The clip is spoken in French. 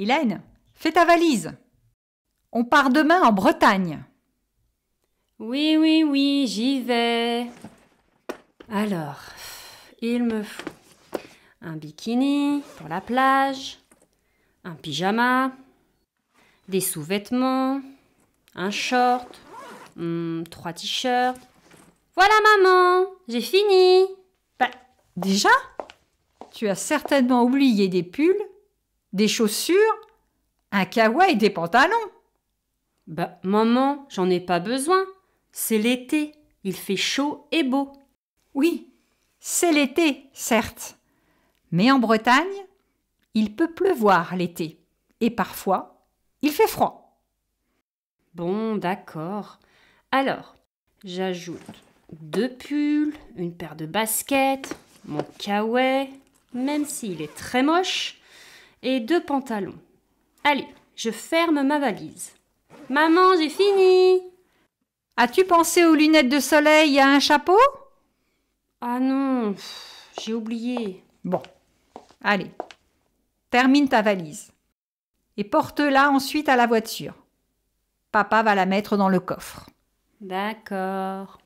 Hélène, fais ta valise. On part demain en Bretagne. Oui, oui, oui, j'y vais. Alors, il me faut un bikini pour la plage, un pyjama, des sous-vêtements, un short, hmm, trois t-shirts. Voilà maman, j'ai fini. Bah, déjà Tu as certainement oublié des pulls des chaussures, un cahouet et des pantalons. Bah, maman, j'en ai pas besoin. C'est l'été, il fait chaud et beau. Oui, c'est l'été, certes. Mais en Bretagne, il peut pleuvoir l'été. Et parfois, il fait froid. Bon, d'accord. Alors, j'ajoute deux pulls, une paire de baskets, mon kawaii, même s'il est très moche, et deux pantalons. Allez, je ferme ma valise. Maman, j'ai fini. As-tu pensé aux lunettes de soleil et à un chapeau Ah non, j'ai oublié. Bon, allez, termine ta valise et porte-la ensuite à la voiture. Papa va la mettre dans le coffre. D'accord.